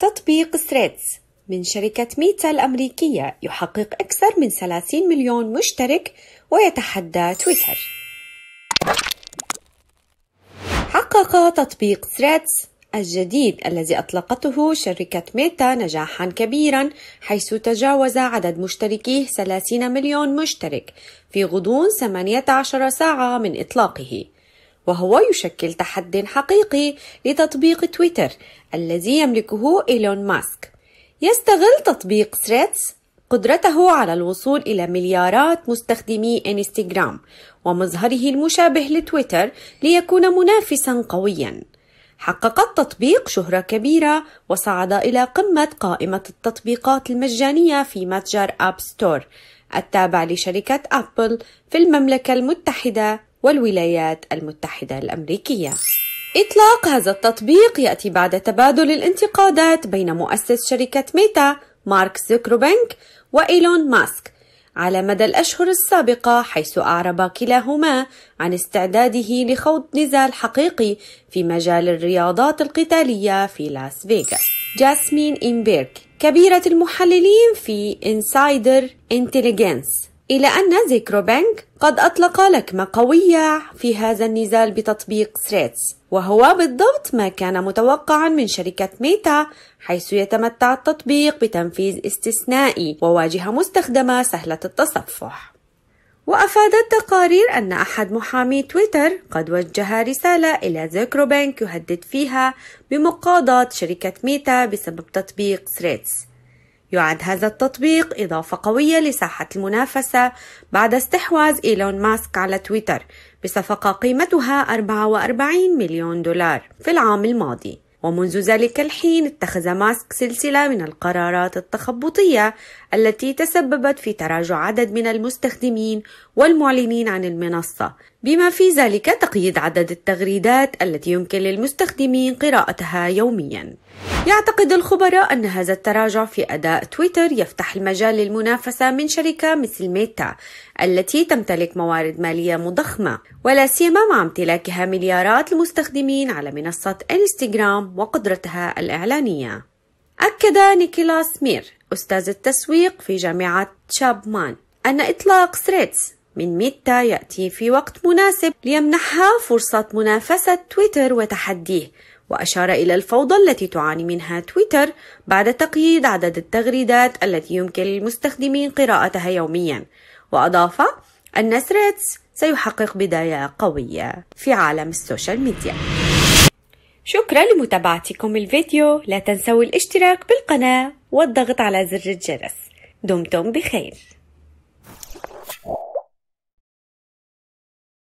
تطبيق ثريدز من شركة ميتا الأمريكية يحقق أكثر من 30 مليون مشترك ويتحدى تويتر حقق تطبيق ثريدز الجديد الذي أطلقته شركة ميتا نجاحا كبيرا حيث تجاوز عدد مشتركيه 30 مليون مشترك في غضون 18 ساعة من إطلاقه وهو يشكل تحدي حقيقي لتطبيق تويتر الذي يملكه إيلون ماسك يستغل تطبيق ثريتس قدرته على الوصول إلى مليارات مستخدمي إنستغرام ومظهره المشابه لتويتر ليكون منافسا قويا حقق التطبيق شهرة كبيرة وصعد إلى قمة قائمة التطبيقات المجانية في متجر أب ستور التابع لشركة أبل في المملكة المتحدة والولايات المتحدة الأمريكية إطلاق هذا التطبيق يأتي بعد تبادل الانتقادات بين مؤسس شركة ميتا مارك زوكروبينك وإيلون ماسك على مدى الأشهر السابقة حيث أعرب كلاهما عن استعداده لخوض نزال حقيقي في مجال الرياضات القتالية في لاس فيغاس. جاسمين إمبيرك كبيرة المحللين في إنسايدر انتليجنس إلى أن زيكرو بنك قد أطلق لكمة قوية في هذا النزال بتطبيق ثريتس وهو بالضبط ما كان متوقعا من شركة ميتا حيث يتمتع التطبيق بتنفيذ استثنائي وواجهة مستخدمة سهلة التصفح وأفادت تقارير أن أحد محامي تويتر قد وجه رسالة إلى زيكرو بنك يهدد فيها بمقاضاة شركة ميتا بسبب تطبيق ثريتس يعد هذا التطبيق إضافة قوية لساحة المنافسة بعد استحواذ إيلون ماسك على تويتر بصفقة قيمتها 44 مليون دولار في العام الماضي ومنذ ذلك الحين اتخذ ماسك سلسلة من القرارات التخبطية التي تسببت في تراجع عدد من المستخدمين والمعلنين عن المنصة بما في ذلك تقييد عدد التغريدات التي يمكن للمستخدمين قراءتها يوميا يعتقد الخبراء أن هذا التراجع في أداء تويتر يفتح المجال للمنافسة من شركة مثل ميتا التي تمتلك موارد مالية مضخمة ولا سيما مع امتلاكها مليارات المستخدمين على منصة انستغرام وقدرتها الإعلانية أكد نيكولاس مير أستاذ التسويق في جامعة تشابمان أن إطلاق ثريدز من ميتا يأتي في وقت مناسب ليمنحها فرصة منافسة تويتر وتحديه وأشار إلى الفوضى التي تعاني منها تويتر بعد تقييد عدد التغريدات التي يمكن للمستخدمين قراءتها يوميا وأضاف أن ثريدز سيحقق بداية قوية في عالم السوشيال ميديا شكرا لمتابعتكم الفيديو لا تنسوا الاشتراك بالقناة والضغط على زر الجرس دمتم بخير